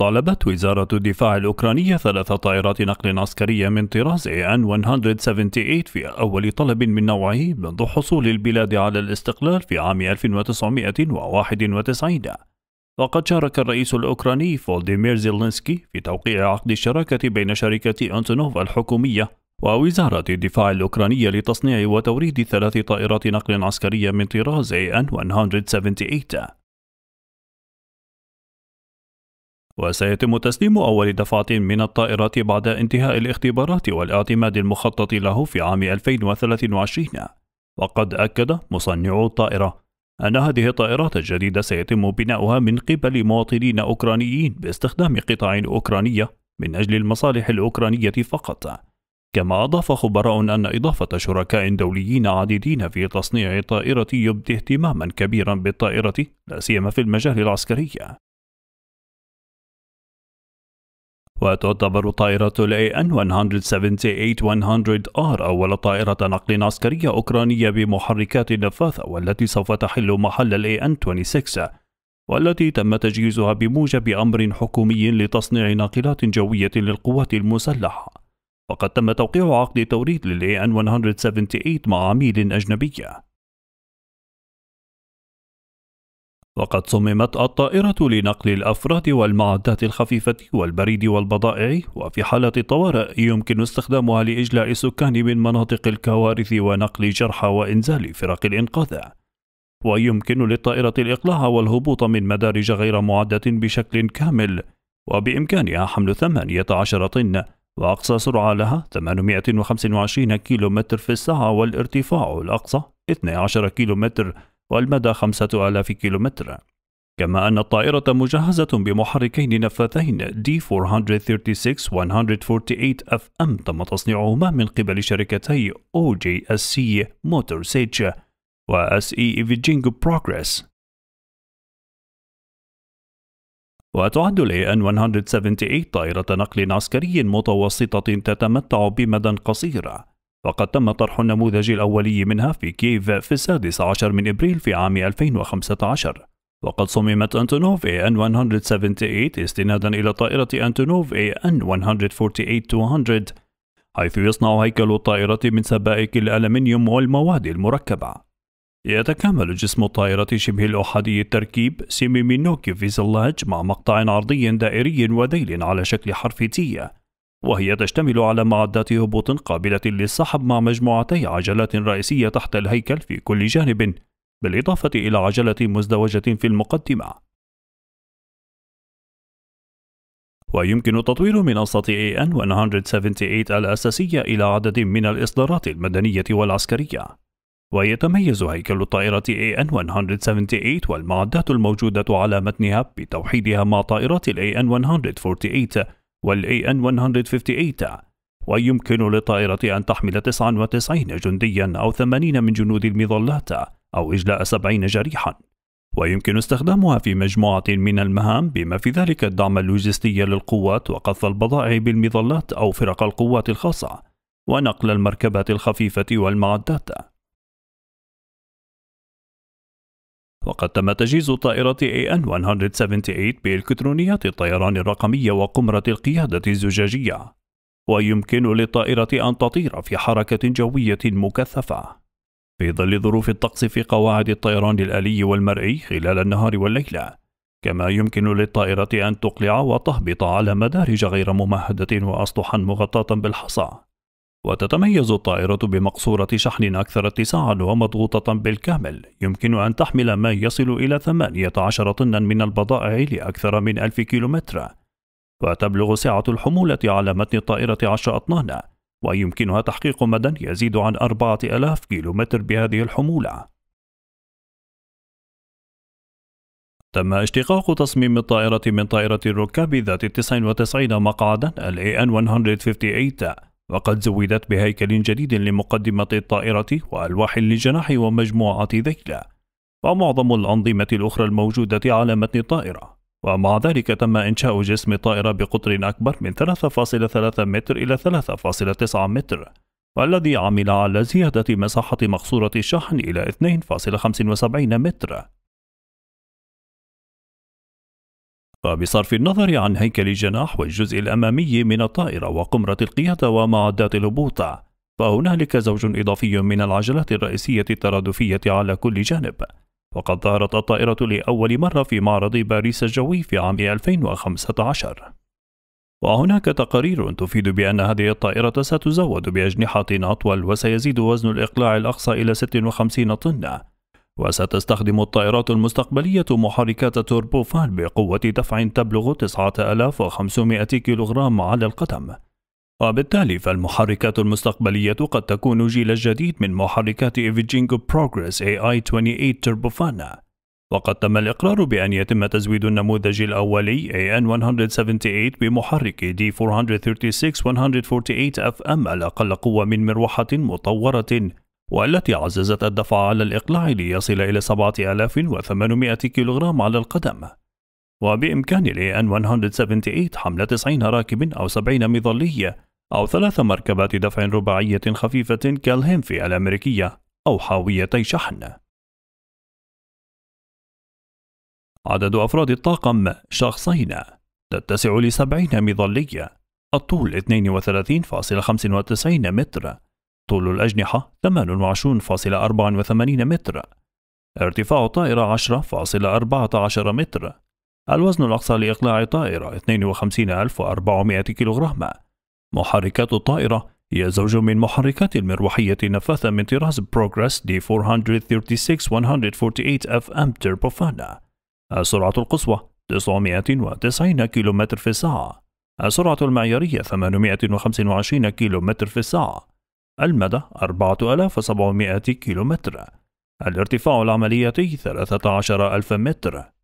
طالبت وزارة الدفاع الأوكرانية ثلاث طائرات نقل عسكرية من طراز AN-178 في أول طلب من نوعه منذ حصول البلاد على الاستقلال في عام 1991 وقد شارك الرئيس الأوكراني فولديمير زيلينسكي في توقيع عقد الشراكة بين شركة أنتونوف الحكومية ووزارة الدفاع الأوكرانية لتصنيع وتوريد ثلاث طائرات نقل عسكرية من طراز AN-178 وسيتم تسليم أول دفعة من الطائرات بعد انتهاء الاختبارات والاعتماد المخطط له في عام 2023 وقد أكد مصنعو الطائرة أن هذه الطائرات الجديدة سيتم بناؤها من قبل مواطنين أوكرانيين باستخدام قطع أوكرانية من أجل المصالح الأوكرانية فقط كما أضاف خبراء أن إضافة شركاء دوليين عديدين في تصنيع الطائرة يبدي اهتماما كبيرا بالطائرة لا سيما في المجال العسكري وتعتبر طائرة الـ AN-178-100R أول طائرة نقل عسكرية أوكرانية بمحركات نفاثة والتي سوف تحل محل الـ AN-26 والتي تم تجهيزها بموجب أمر حكومي لتصنيع ناقلات جوية للقوات المسلحة وقد تم توقيع عقد توريد للـ AN-178 مع عميل أجنبية وقد صممت الطائرة لنقل الأفراد والمعدات الخفيفة والبريد والبضائع وفي حالة الطوارئ يمكن استخدامها لإجلاء السكان من مناطق الكوارث ونقل جرحى وإنزال فرق الإنقاذ ويمكن للطائرة الإقلاع والهبوط من مدارج غير معدة بشكل كامل وبإمكانها حمل 18 طن وأقصى سرعة لها 825 كيلومتر في الساعة والارتفاع الأقصى 12 كيلومتر والمدى خمسة آلاف كيلومتر كما أن الطائرة مجهزة بمحركين نفاثين D436-148FM تم تصنيعهما من قبل شركتي OJSC Sage و SE Evijing Progress وتعد الـ an 178 طائرة نقل عسكري متوسطة تتمتع بمدى قصير وقد تم طرح النموذج الأولي منها في كييف في السادس عشر من إبريل في عام 2015 وقد صممت أنتونوف AN 178 استنادا إلى طائرة أنتونوف AN 148-200 حيث يصنع هيكل الطائرة من سبائك الألمنيوم والمواد المركبة يتكامل جسم الطائرة شبه الأحادي التركيب سيمي مينوكي فيزلاج مع مقطع عرضي دائري وذيل على شكل حرف تي وهي تشتمل على معدات هبوط قابلة للسحب مع مجموعتي عجلات رئيسية تحت الهيكل في كل جانب بالإضافة إلى عجلة مزدوجة في المقدمة ويمكن تطوير منصة AN 178 الأساسية إلى عدد من الإصدارات المدنية والعسكرية ويتميز هيكل الطائرة AN 178 والمعدات الموجودة على متنها بتوحيدها مع طائرات AN 148 والAN 158 ويمكن للطائرة أن تحمل 99 جنديا أو 80 من جنود المظلات أو إجلاء 70 جريحا ويمكن استخدامها في مجموعة من المهام بما في ذلك الدعم اللوجستي للقوات وقذف البضائع بالمظلات أو فرق القوات الخاصة ونقل المركبات الخفيفة والمعدات وقد تم تجهيز طائرة AN-178 بإلكترونيات الطيران الرقمية وقمرة القيادة الزجاجية ويمكن للطائرة أن تطير في حركة جوية مكثفة في ظل ظروف الطقس في قواعد الطيران الآلي والمرئي خلال النهار والليلة كما يمكن للطائرة أن تقلع وتهبط على مدارج غير ممهدة وأسطحا مغطاة بالحصى وتتميز الطائرة بمقصورة شحن أكثر اتساعا ومضغوطة بالكامل يمكن أن تحمل ما يصل إلى 18 طنا من البضائع لأكثر من 1000 كيلومتر وتبلغ سعة الحمولة على متن الطائرة 10 أطنانا ويمكنها تحقيق مدى يزيد عن 4000 كيلومتر بهذه الحمولة تم اشتقاق تصميم الطائرة من طائرة الركاب ذات 99 مقعدا الـ AN 158 وقد زودت بهيكل جديد لمقدمة الطائرة وألواح للجناح ومجموعة ذيلة ومعظم الأنظمة الأخرى الموجودة على متن الطائرة ومع ذلك تم إنشاء جسم الطائرة بقطر أكبر من 3.3 متر إلى 3.9 متر والذي عمل على زيادة مساحة مقصورة الشحن إلى 2.75 متر فبصرف النظر عن هيكل الجناح والجزء الأمامي من الطائرة وقمرة القيادة ومعدات الهبوط فهنالك زوج إضافي من العجلات الرئيسية الترادفية على كل جانب وقد ظهرت الطائرة لأول مرة في معرض باريس الجوي في عام 2015 وهناك تقارير تفيد بأن هذه الطائرة ستزود بأجنحة أطول وسيزيد وزن الإقلاع الأقصى إلى 56 طن وستستخدم الطائرات المستقبلية محركات توربوفان بقوة دفع تبلغ 9500 كيلوغرام على القدم وبالتالي فالمحركات المستقبلية قد تكون جيل جديد من محركات إيفيجينجو بروجرس AI 28 توربوفان وقد تم الإقرار بأن يتم تزويد النموذج الأولي AN178 بمحرك D436-148 FM الأقل قوة من مروحة مطورة والتي عززت الدفع على الإقلاع ليصل إلى 7800 كيلوغرام على القدم وبإمكان الـ AN 178 حمل 90 راكب أو 70 مظلي أو ثلاث مركبات دفع رباعية خفيفة كالهيمفي الأمريكية أو حاويتي شحن عدد أفراد الطاقم شخصين تتسع لسبعين مظلية الطول 32.95 متر طول الأجنحة 28.84 متر ارتفاع الطائرة 10.14 متر الوزن الأقصى لإقلاع الطائرة 52400 كيلوغرام محركات الطائرة هي زوج من محركات المروحية النفاثة من طراز بروجرس دي 436-148 اف ام السرعة القصوى 990 كيلومتر في الساعة السرعة المعيارية 825 كيلومتر في الساعة المدى 4700 كيلومتر الارتفاع العملياتي 13000 متر